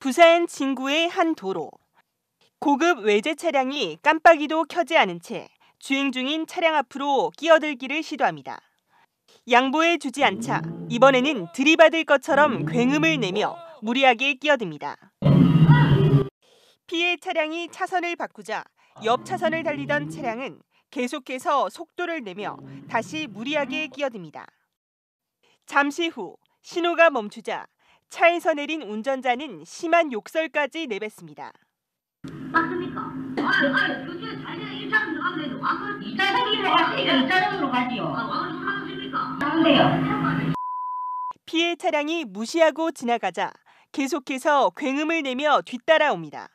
부산 진구의 한 도로. 고급 외제 차량이 깜빡이도 켜지 않은 채 주행 중인 차량 앞으로 끼어들기를 시도합니다. 양보해 주지 않자 이번에는 들이받을 것처럼 굉음을 내며 무리하게 끼어듭니다. 피해 차량이 차선을 바꾸자 옆 차선을 달리던 차량은 계속해서 속도를 내며 다시 무리하게 끼어듭니다. 잠시 후 신호가 멈추자 차에서 내린 운전자는 심한 욕설까지 내뱉습니다. 맞습니까? 아, 아, 네. 네. 네. 아, 피해 차량이 무시하고 지나가자 계속해서 굉음을 내며 뒤따라옵니다.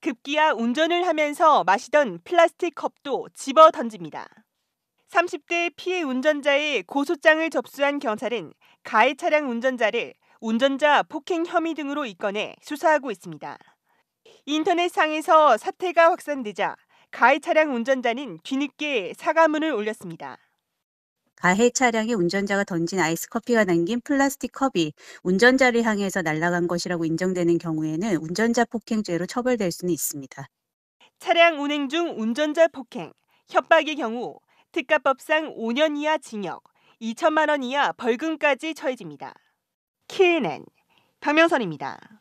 급기야 운전을 하면서 마시던 플라스틱 컵도 집어 던집니다. 30대 피해 운전자의 고소장을 접수한 경찰은 가해 차량 운전자를 운전자 폭행 혐의 등으로 입건해 수사하고 있습니다. 인터넷상에서 사태가 확산되자 가해 차량 운전자는 뒤늦게 사과문을 올렸습니다. 가해 차량의 운전자가 던진 아이스 커피가 남긴 플라스틱 컵이 운전자를 향해서 날아간 것이라고 인정되는 경우에는 운전자 폭행죄로 처벌될 수는 있습니다. 차량 운행 중 운전자 폭행, 협박의 경우 특가법상 5년 이하 징역, 2천만 원 이하 벌금까지 처해집니다. 키는 박명선입니다.